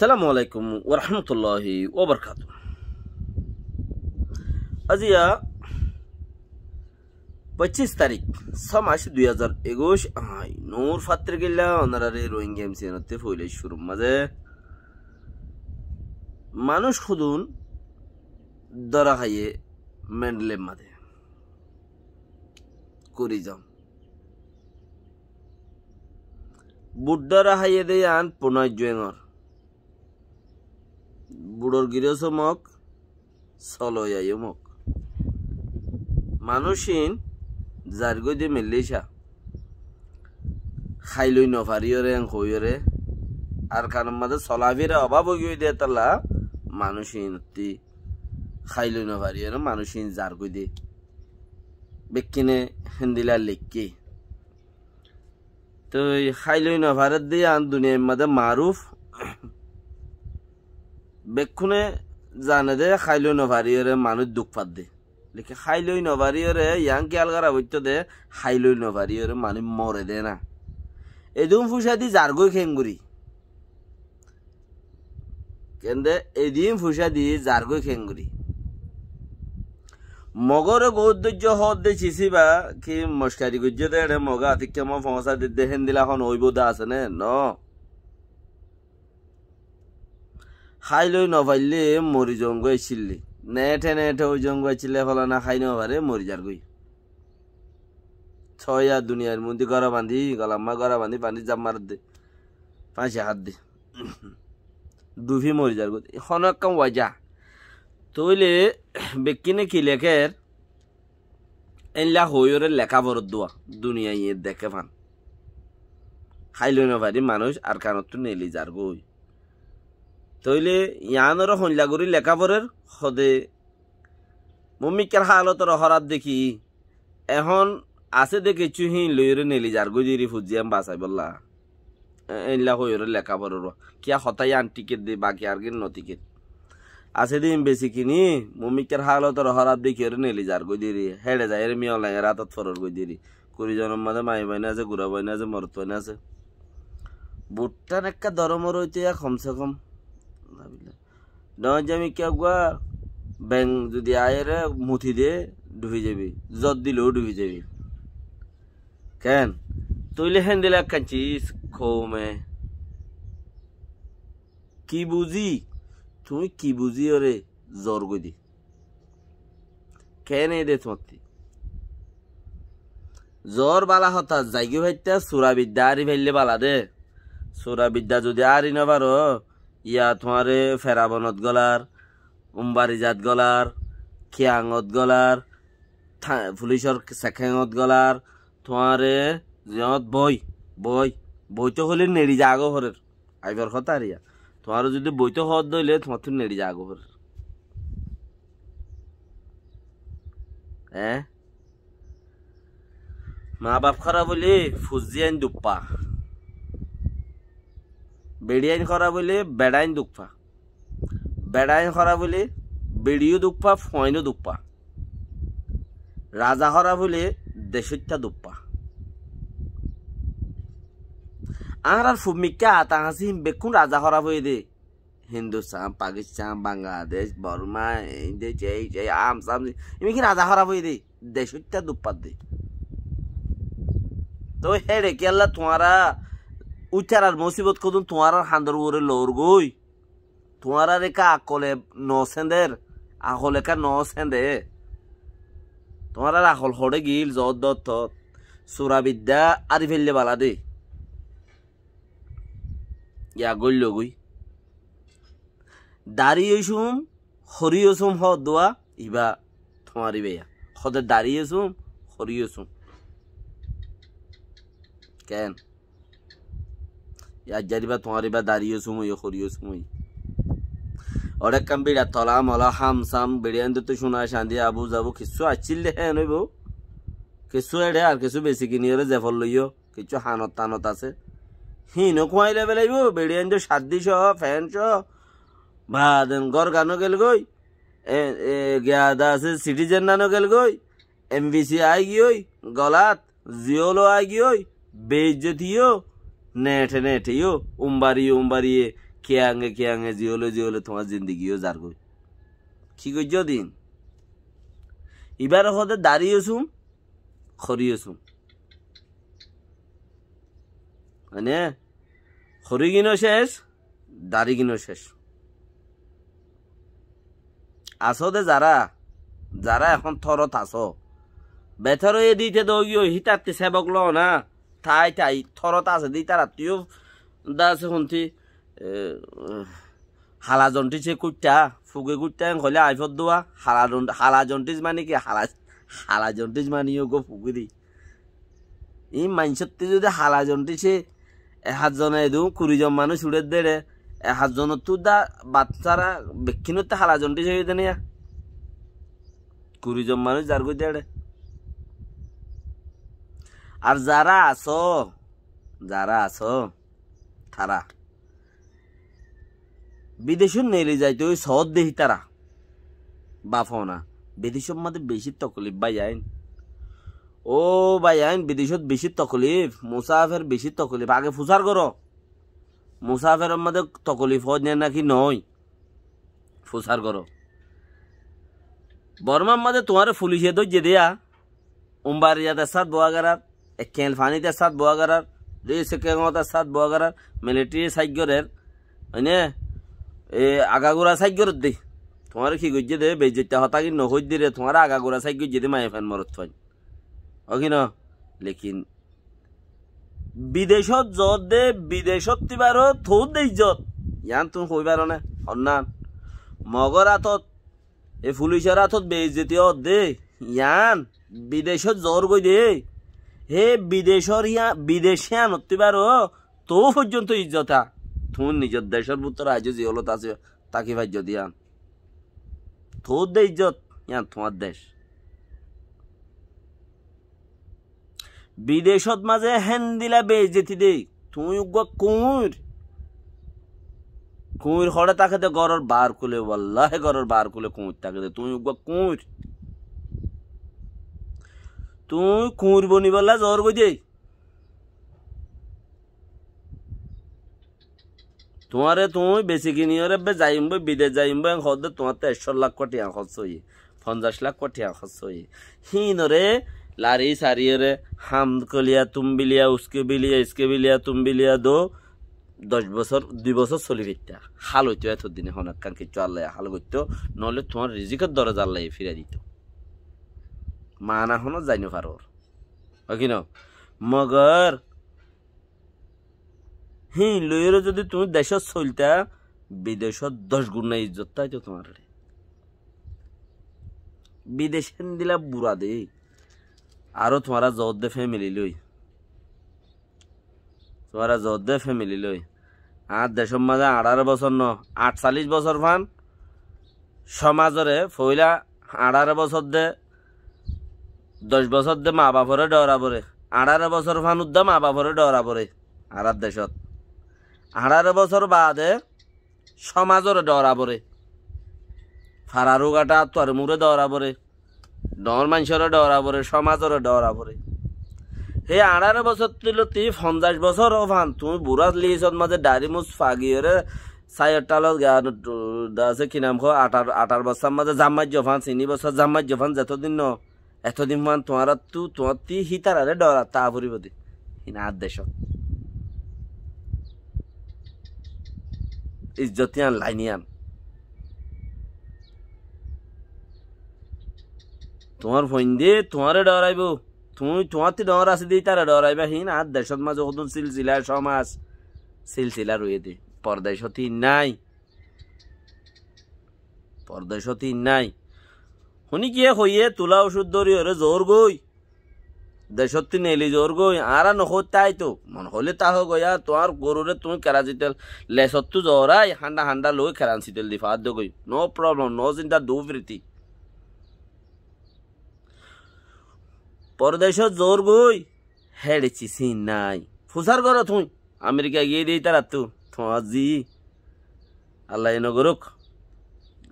সালামু আলাইকুম ওরহমতুল্লাহি ওবরকাত আজিয়া পঁচিশ তারিখ ছ মাস দুই হাজার একুশ আই নূর ফাত্রে গেলা অনারারে রোহিঙ্গা এমসি এনতে ফইলে শুরু মাঝে মানুষ খুদুন দরা খাইয়ে মেন্ডলে মাঝে করি যাও বুড্ডরা হাইয়ে দেয় আন পুনর্জয়ঙর বুড়োর গৃহসমক সলয়ায়মক মানুষিন জার্গ দিয়ে মেলিসা খাইলই নফারিয়রে হইরে আর কারণ মাঝে চলাফিরা অভাব গিয়ে দিয়ে তালা মানুষিন অতি খাইলই নফারিয়রে মানুষিন জার্গ দিয়ে বেকিনে হেন্দিলা লিখি তো খাইলই নফারের দিয়ে আন দুনিয়ার মাঝে মারুফ বেক্ষুনে জানে দে খাইলই নভারিয়রে মানুষ দুঃখ পাত দে লিখে খাইলই নভারিয়রে ইয়াং কি আলগারা বৈত্য দে খাইলই নভারিয়রে মানুষ মরে দে না এদুম ফুসা দি জারগই খেঙ্গুরি কেন্দে এদিন ফুসা দি জারগই খেঙ্গুরি মগরে গৌদ্য হদ দে চিসিবা কি মস্কারি গুজ্জে দে মগা আতিক্যম ফসা দে হেন দিলা হন ওইব দা আছে ন খাই খাইলই নপাইলে মরি জঙ্গ এসিল্লি নেটে নেটে ওই জঙ্গ এসিলে ফলা না খাই নবারে মরি যার গই ছয়া দুনিয়ার মধ্যে গড়া বাঁধি গলাম্মা গড়া বাঁধি পানি জাম মার দে পাঁচে হাত দে দুভি মরি যার গই হনক কাম ওয়াজা তইলে বেকিনে কি লেখের এনলা হইরে লেখা বরত দোয়া দুনিয়া ইয়ে দেখে ফান খাইলই নবারি মানুষ আর কানত নেলি যার গই তইলে ইয়ানর সন্ধ্যাগুড়ি লেখাপড়ের সদে মম্মিকার হালতর হরাত দেখি এখন আছে দেখে চুহি লইরে নেলি যার গুজিরি ফুজিয়াম বাসাই বললা এনলা হইরে লেখাপড়ের কিয়া হতাই আন টিকেট দি বাকি আর কিন ন টিকেট আছে দিন বেশি কিনি মমিকের হালতর হরাত দেখি ওরে নেলি যার গুজিরি হেড়ে যায় রে মিয়লাই রাতত ফরর গুজিরি কুড়ি জনের মাঝে মাই বাইনা আছে গুড়া বাইনা আছে মরত বাইনা আছে বুটটা একটা দরমর হইতে কমসে কম যে নজামি কেগুয়া ব্যাং যদি আয়েরে মুঠি দিয়ে ডুবি যাবি জত দিলেও ডুবি যাবি কেন তৈলে হেন দিলে কাঁচিস খোমে কি বুঝি তুমি কি বুঝি ওরে জ্বর গদি কেন এ দে তোমার জ্বর বালা হতা জাগি ভাইতে বিদ্যা আরি ভাইলে বালা দে বিদ্যা যদি আরি না পারো ইয়া তোমারে ফেরাবনত গলার উম্বারিজাত গলার খিয়াঙত গলার পুলিশর চেখেঙত গলার তোমারে যত বই বই বইতে হলে নেড়ি যা আগরের আইবার কথা ইয়া তোমার যদি বইতে হওয়ার দইলে তোমার তো নেড়ি যা আগরের হ্যাঁ মা বাপ খারাপ বলি ফুজিয়ান দুপ্পা বেড়িয়াইন করা বলে বেড়াইন দুঃখা বেড়াইন করা বলে বেড়িও দুঃখা ফয়নো দুঃখা রাজা হরা বলে দেশত্যা দুপ্পা আর আর ফুমিকা আতা বেকুন রাজা হরা বই দে হিন্দুস্তান পাকিস্তান বাংলাদেশ বর্মা এই দেশ জেই যে আম সাম এমনি কি রাজা হরা বই দে দেশত্যা দুপ্পার দে তো হেড়ে কি আল্লাহ তোমারা উচ্চারার মুসিবত কদুন তোমার হান্দর উরে লৌর গই তোমার একা আকলে ন সেন্দের আকল একা ন সেন্দে তোমার আকল হড়ে গিল জত দত্ত সুরাবিদ্যা আরি ফেললে বালা দে ইয়া গইল গই দাঁড়িয়েছুম হরিয়সুম হ দোয়া ইবা তোমারি বেয়া হদে হরি হরিয়সুম কেন ইয়াজারিবা তোমারিবা দাঁড়িয়ে সুমই খড়িও সুমই অনেক কাম বিড়া তলা মলা হাম সাম বিড়িয়ান তো শোনা শান্তি আবু যাবো কিছু আছিল দেখে নইব কিছু এড়ে আর কিছু বেশি কিনি হলে জেফল লইও কিছু হানত টানত আছে হিনো খুঁয়াইলে বেলাইব বিড়িয়ান তো সাদ্দি সহ ফ্যান সহ বা দেন গর গানো গেল গই গিয়াদা আছে সিটিজেন নানো গেল গই এম বি সি আই গিয়ে গলাত জিওলো আই গিয়ে বেজ্জতিও নেঠে নেঠেইও উমবারি উমবারি কেয়াঙে কেয়াঙে জিওলে জিওলে তোমার জিন্দিগিও যার গই কি কইছ দিন দাড়ি হতে দাঁড়িয়েছুম খরিয়েছুম মানে গিনো শেষ গিনো শেষ দে যারা যারা এখন থরত আস বেথর এ দিতে দৌগিও হিতাতে সেবক ল না ঠাই ঠাই থরত আছে দি তার আত্মীয় দা আছে শুনছি হালা জন্টি সে কুটা ফুগে কুটা হলে আইফত দোয়া হালা হালা জন্টিস মানে কি হালা হালা জন্টিস মানিও গো ফুগে দি এই মানুষতে যদি হালা জন্টি সে এহাতজনে দু কুড়িজন মানুষ উড়ে দেড়ে এহাতজনের তো দা বাচ্চারা বেক্ষিনতে হালা জন্টি সে দেনে কুড়িজন মানুষ যার গই দেড়ে আর যারা আছো যারা আছো তারা বিদেশ নেড়ে যাইতে ওই সহজ দেহি তারা বাফও না বিদেশের মাঝে বেশি তকলিফ ভাই আইন ও ভাই আইন বিদেশত বেশি তকলিফ মুসাফের বেশি তকলিফ আগে ফুসার করো মুসাফের মধ্যে তকলিফ হয় নাকি নয় ফুসার করো বর্মার মধ্যে তোমার ফুলিশে ধৈর্য দিয়া উম্বার ইয়াদের সাত বোয়াগারাত কেলফানিদের সাথ বোয়া করার রয়েছে কেঙতার সাথ বোয়া করার মিলিটারি সাইগরের হয়নে এ আগাগুড়া সাইগর দি তোমার কি গজ্জে দে কি হতাকি দি রে তোমার আগাগুড়া সাইগর যদি মায়ে ফেন মরত কি ন লেকিন বিদেশত যত দে বিদেশত তিবার থৌত দে যত ইয়ান তুমি কইবার না সন্নান মগর হাতত এই পুলিশের হাতত বেজেতি দে ইয়ান বিদেশত জ্বর গই দে হে বিদেশরিয়া বিদেশিয়ান অতিবারও তো পর্যন্ত ইজ্জতা তুমি নিজের দেশের পুত্র আজ যে হলো তাছে তাকে যদি আন তোর দে ইজ্জত ইয়ান তোমার দেশ বিদেশত মাঝে হেন্দিলা বেজ যেতি দেই তুমি উগ কুঁর কুঁর হড়ে তাকে দে গরর বার কুলে বল্লাহে গরর বার কুলে কুঁর তাকে দে তুমি উগ কুঁর তুই খুঁড়ব বনি বললা জ্বর কই দেই তোমারে তুই বেশি কিনি ওরে বে যাইম বই বিদেশ যাইম বই হদে তোমার তো একশো লাখ কোটি খরচ হই পঞ্চাশ লাখ কোটি খরচ হই হিনরে লারি সারিয়ে হাম কলিয়া তুম বিলিয়া উসকে বিলিয়া ইসকে বিলিয়া তুম বিলিয়া দো দশ বছর দুই বছর চলি ফিরতা হাল হইতো এতদিনে হনাক্কান কিছু আল্লাহ হাল করতো নহলে তোমার রিজিকের দরজা আল্লাহ ফিরে দিত মানা হনো জানি পার কি ন মগর হি লইয়ের যদি তুমি দেশত চলতা বিদেশত দশ গুণা ইজ্জত তাইতো তোমার বিদেশে দিলা বুড়া দে আরও তোমার জহর দে ফ্যামিলি লই তোমার জহর দে ফ্যামিলি লই আর দেশের মাঝে আঠারো বছর ন আটচাল্লিশ বছর ফান সমাজরে ফইলা আঠারো বছর দে দশ বছর দে মা বাপরে ডরা পরে আঠারো বছর ফানুর দে মা বাপরে ডরা পরে আড়ার দেশত আঠারো বছর বাদে সমাজরে ডরা পরে ফারারু কাটা তোর মুরে ডরা পরে ডর মানুষরে ডরা পরে সমাজরে ডরা পরে সেই আড়ারে বছর তুল তি পঞ্চাশ বছর ফান তুমি বুড়া লিয়েছত মাঝে ডাড়ি মুজ ফাগিয়ে চায়টালত গান আছে কি নাম আটার আটার বছর মাঝে জাম্মার জফান চিনি বছর জাম্মার জফান যতদিন ন এতদিন মান তোমার তু তোমার হিতার হিতারারে ডরা তা ভরিবদি হিনা আর দেশ লাইনি আন তোমার ফোন দে তোমারে ডরাইব তুমি তোমার তুই ডর আছে দিয়ে তারে ডরাইবা হিন আর দেশত মাঝে কত সিলসিলা সমাজ সিলসিলা রুয়ে দি পরদেশ নাই পরদেশ নাই শুনি কিয়ে হইয়ে তোলা ওষুধ ধরি ওরে জোর গই দেশত্তি নেলি জোর গই আর নাই তো মন হলে তাহ আর তোমার গরুরে তুমি কেরাচি তেল লেসত্তু জহরাই হান্ডা হান্ডা লই কেরাচি তেল দি ফাদ গই নো প্রবলেম নো চিন্তা দু প্রীতি পরদেশত জোর গই হেড়েছি সিন নাই ফুসার কর তুই আমেরিকা গিয়ে দিই তারা তু তোমার জি আল্লাহ এনগরুক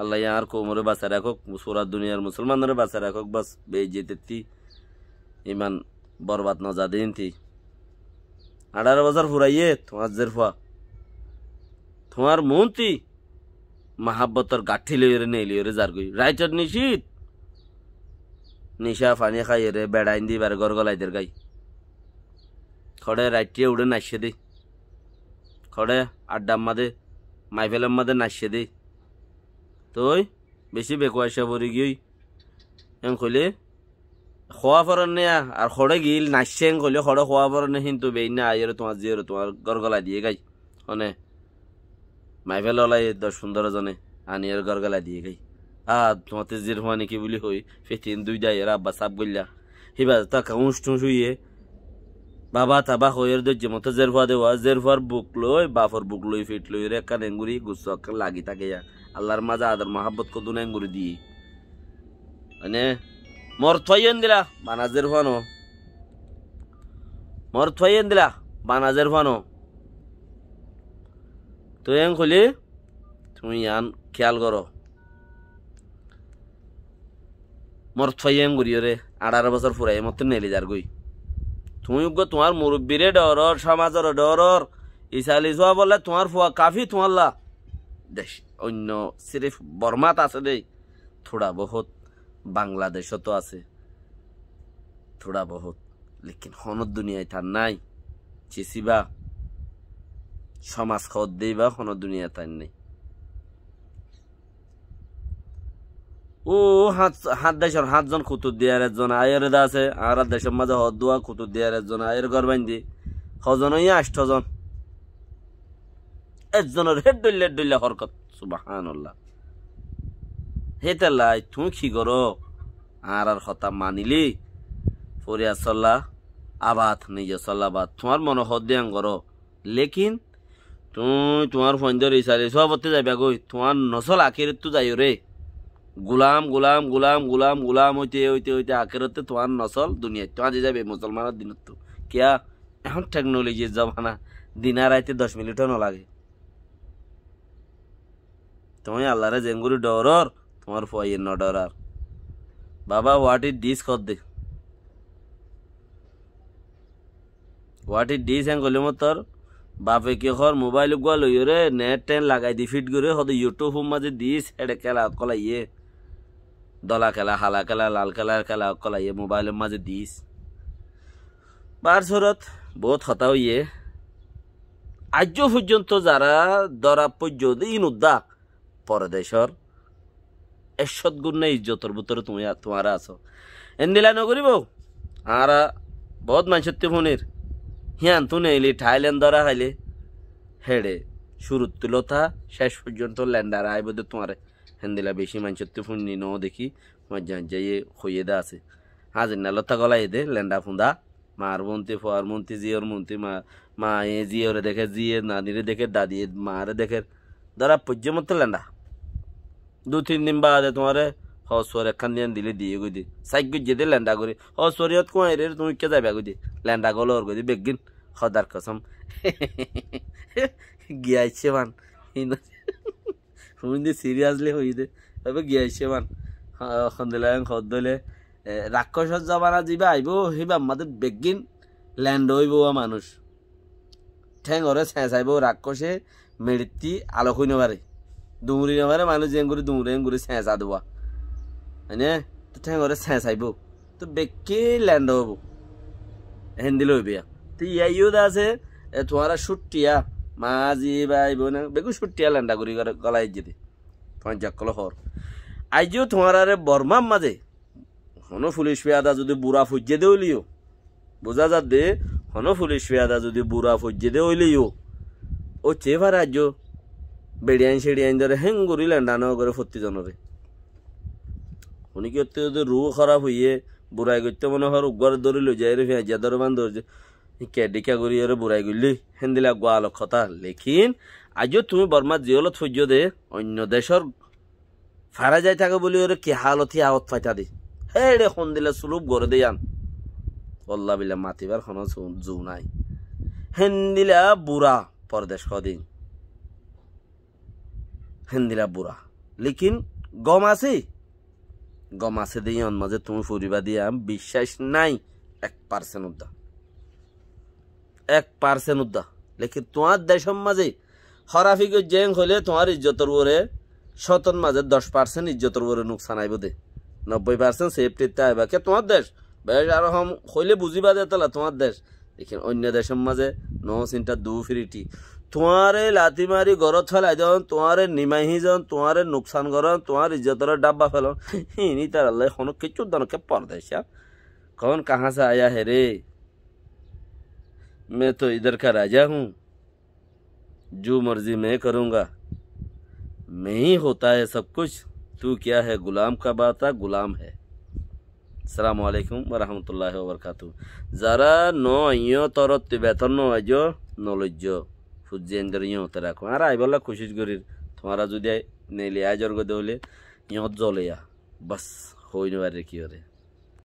আল্লাহ আর কোমরে বাঁচা রাখক সুরা দুনিয়ার মুসলমানরে বাঁচা রাখক বাস বেজিতেতি ইমান বরবাদ নজা দিন থি আঠারো বছর ফুরাইয়ে তোমার জের ফুয়া তোমার মন তি মাহাব্বতর গাঠি লিওরে নেই লিওরে যার গই রাইটর নিশিত নিশা ফানি খাইয়ে রে বেড়াইন দি বারে গরগলাইদের গাই খড়ে রাইটিয়ে উড়ে নাচে দে খড়ে আড্ডা মাদে মাইফেলাম দে নাচে দেয় তুই বেশি বেকুয়াশা পৰি গিয়ে এম কইলে খোয়া ফরন নেয়া আর খড়ে গিল নাচছেন কইলে খড়ে খোয়া ফরন নে কিন্তু বেই না তোমাৰ তোমার আৰু তোমার গরগলা দিয়ে গাই হনে মাইফেল ওলাই দশ পনেরো জনে আৰু গরগলা দিয়ে গাই আ তোমাতে জির হওয়া নাকি বলি হই ফেটিন দুই আৰু আব্বা সাপ গলিয়া হিবা তাক উঁচ টুঁস চুইয়ে বাবা তাবা হইয়ের ধৈর্য মতো জেরফা দেওয়া জেরফার বুক লই বাফর বুক লই ফিট লই রে কানেঙ্গুড়ি গুচ্ছ লাগি থাকে আল্লাহর মাজা আদর মহাব্বত কত নাই করে দিয়ে মানে মর থইয়েন দিলা বানাজের ফানো মর থইয়েন দিলা বানাজের ফানো তো এং খুলি তুমি আন খেয়াল করো মর থইয়েন করিও রে আড়ার বছর ফুরাই মত নেলি যার গই তুমি গো তোমার মুরব্বীরে ডর সমাজর ডর ইসালি সোয়া বলে তোমার ফুয়া কাফি তোমার লা দেশ অন্য সিরিফ বর্মাত আছে দেই থোড়া বহুত বাংলাদেশও তো আছে থোড়া বহুত লেকিন হনত দুনিয়ায় তার নাই চেসিবা সমাজ খত দেবা হনত দুনিয়া তার নেই ও হাত হাত দেশের হাতজন খুতুর দিয়ার একজন আয়ের দা আছে আর দেশের মাঝে হদ দোয়া খুতুর দিয়ার একজন আয়ের ঘর দি হজন ইয়া আষ্টজন এজনৰ হে দলিয়া দলিয়া হৰকত চুবাহান্লা হে তেলাই তুমি কি কৰ আৰ আৰ হতা মানিলি ফৰিয়া চলা আবাদ নিজে চলা বাদ তোমাৰ মনৰ সদ্যাং কৰ লেকিন তুমি তোমাৰ সৌন্দৰ্য ইচাৰি চবতে যাবি যাবাগৈ তোমাৰ নচল আখিৰতটো যাই ৰে গোলাম গোলাম গোলাম গোলাম গোলাম সৈতে সৈতে সৈতে আখিৰতে তোমাৰ নচল দুনিয়াত তোমাৰ যে যাবি মুছলমানৰ দিনততো কিয় এখন টেকন'লজিৰ জমানা দিনা ৰাতি দহ মিনিটো নালাগে তোমায় আল্লাহরে জেঙ্গুরি ডরর তোমার ফুয়াইয়ের ন ডরার বাবা হোয়াট ইট ডিস কর দে হোয়াট ইট ডিস হ্যাঁ গলি মতর বাপে কি হর মোবাইল গুয়া লই রে নেট টেন লাগাই দি ফিট করে হদ ইউটিউব মাঝে দিস এডে খেলা কলা ইয়ে দলা খেলা হালা খেলা লাল খেলার খেলা কলা ইয়ে মোবাইলের মাঝে দিস বার সরত বহুত হতা হইয়ে আজ পর্যন্ত যারা দরা পর্যন্ত ইন উদ্দাক পরদেশর এসত গুণ নেই ইজ্জতর ভিতরে তুমি তোমার আছো এন্দিলা নগরিব আর বহুত মানুষের ফুনির হিয়ান তুনে নেইলি ঠাইলেন ধরা হাইলে হেড়ে শুরু তুলতা শেষ পর্যন্ত ল্যান্ডার আয় দে তোমারে হেন্দিলা বেশি মানুষের ফুন নি ন দেখি মজ্জা যাইয়ে হইয়ে দা আছে হাজির না লতা গলা এদে ল্যান্ডা ফুন্দা মার মন্ত্রী ফোয়ার মন্ত্রী জিওর মন্ত্রী মা মা এ জিওরে দেখে জিয়ে নানিরে দেখে দাদি মারে দেখে ধরা পর্যমত ল্যান্ডা দু তিন দিন বাদে তোমার হসরে খান দিলে দিয়ে গই দি সাইক গই যেতে ল্যান্ডা করি হসরিয়ত কুয়াই রে তুমি কে যাবে গুজি দি ল্যান্ডা গল ওর গই বেগিন হদার কসম গিয়াইছে মান হুম সিরিয়াসলি হই দে তবে গিয়াইছে মান সন্দেলায়ং খদ্দলে রাক্ষস যাবানা যিবা আইব সিবা আমাদের বেগিন ল্যান্ড হইব মানুষ ঠেঙরে ওরে ছেঁচাইব রাক্ষসে মেড়িতি আলোক খুঁজে ডুমুরি বেমারে মানুষ যে গুড়ি ডুমুরে গুড়ি সেঁচা দেবো হয়নে তো করে সেঁচাইব তো বেকি ল্যান্ড হব হেন্দি লইবে তো ইয়াইও দা আছে তোমারা সুটিয়া মাঝি ভাই বোন বেগু সুটিয়া ল্যান্ডা করি গলায় যেতে পঞ্চাক কল হর আইজিও তোমার আরে বর্মার মাঝে হনো ফুলিশ পেয়াদা যদি বুড়া ফুজে দে হইলিও বোঝা যা দে হনো পুলিশ পেয়াদা যদি বুড়া ফুজে দে হইলিও ও চেয়ে চেভার আইজো বেড়িয়াইন সেড়িয়াইন ধরে হ্যাং করি ডানো করে জনরে উনি কি হতে যদি রু খারাপ হইয়ে বুড়াই করতে মনে হয় উগার ধরি লই যাই রে ফেঁজিয়া ধরে বান ধরছে কেডিকা করি ওরে বুড়াই গইলি হেন্দিলা গোয়াল কথা লেখিন আজও তুমি বর্মার জিওলত সহ্য দে অন্য দেশর ফারা যাই থাকে বলি ওরে কি হালতি আওত ফাইটা দি হে রে সন্দিলে চুলুপ গড়ে দে আন বল্লা বিলা মাতিবার খন জু নাই দিলা বুড়া পরদেশ কদিন হেন্দিলা বুড়া লেকিন গম আছে গম আছে দিয়ে অন মাঝে তুমি ফুরিবা দিয়া বিশ্বাস নাই এক পার্সেন্ট উদ্দা এক পার্সেন্ট উদ্দা লেকিন তোমার দেশম মাঝে হরাফি জেং হলে তোমার ইজ্জতর ওরে শতন মাঝে দশ পার্সেন্ট ইজ্জতর ওরে নোকসান আইব দে নব্বই পার্সেন্ট সেফটিতে আইবা কে তোমার দেশ বেশ আর হম হইলে বুঝিবা দে তালা তোমার দেশ দেখেন অন্য দেশের মাঝে ন চিন্তা দু ফিরিটি तुआरे लाती मारी ଘର ଛଲାଇ ଦନ୍ निमाही ନିମାଇ ହିଁ नुकसान ତୁଆଁରେ ନୁକସାନ କରନ୍ ତୁଆଁର डब्बा ଡାବା ଫେଲନ୍ ଇନି ତାର ଲେ ହନ कौन कहाँ से आया है रे मैं तो इधर का राजा हूँ जो मर्जी मैं करूँगा मैं ही होता है सब कुछ तू क्या है गुलाम का बात है गुलाम है सलामकुम वरहमल वरहमतुल्लाहि ज़रा नो अयो तौर तिबेतन नो अजो लज्जो সূর্যেন্দ্র ইহঁতে রাখো আর আইবেলা কোশিস করির তোমারা যদি নেলে আয় জর্গ দেউলে ইহঁত জলেয়া বাস হইনবারে কি করে